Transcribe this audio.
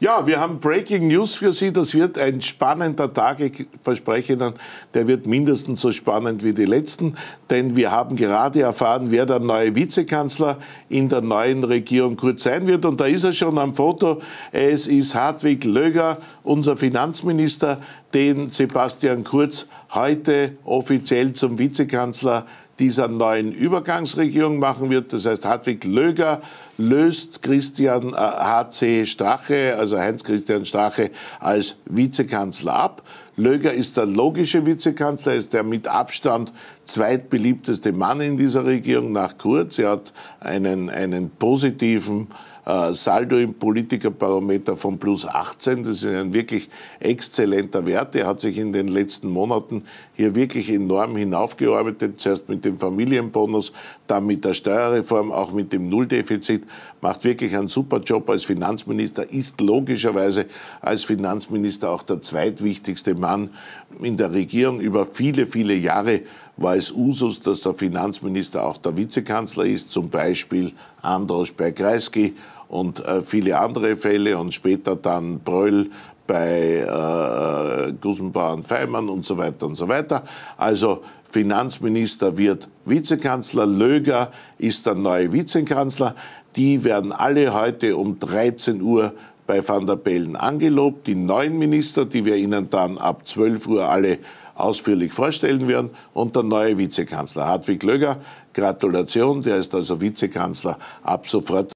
Ja, wir haben Breaking News für Sie. Das wird ein spannender Tag. Ich verspreche Ihnen, der wird mindestens so spannend wie die letzten. Denn wir haben gerade erfahren, wer der neue Vizekanzler in der neuen Regierung kurz sein wird. Und da ist er schon am Foto. Es ist Hartwig Löger, unser Finanzminister, den Sebastian Kurz heute offiziell zum Vizekanzler dieser neuen Übergangsregierung machen wird. Das heißt, Hartwig Löger löst Christian H.C. Äh, Strache, also Heinz-Christian Strache, als Vizekanzler ab. Löger ist der logische Vizekanzler, ist der mit Abstand zweitbeliebteste Mann in dieser Regierung nach Kurz. Er hat einen, einen positiven äh, Saldo im Politikerbarometer von plus 18. Das ist ein wirklich exzellenter Wert. Er hat sich in den letzten Monaten hier wirklich enorm hinaufgearbeitet. Zuerst mit dem Familienbonus, dann mit der Steuerreform, auch mit dem Nulldefizit. Macht wirklich einen super Job als Finanzminister, ist logischerweise als Finanzminister auch der zweitwichtigste Mann Mann in der Regierung. Über viele, viele Jahre war es Usus, dass der Finanzminister auch der Vizekanzler ist, zum Beispiel Andros bei Kreisky und äh, viele andere Fälle und später dann Bröll bei äh, und Feimann und so weiter und so weiter. Also Finanzminister wird Vizekanzler, Löger ist der neue Vizekanzler. Die werden alle heute um 13 Uhr bei Van der Bellen angelobt. Die neuen Minister, die wir Ihnen dann ab 12 Uhr alle ausführlich vorstellen werden. Und der neue Vizekanzler, Hartwig Löger. Gratulation, der ist also Vizekanzler ab sofort.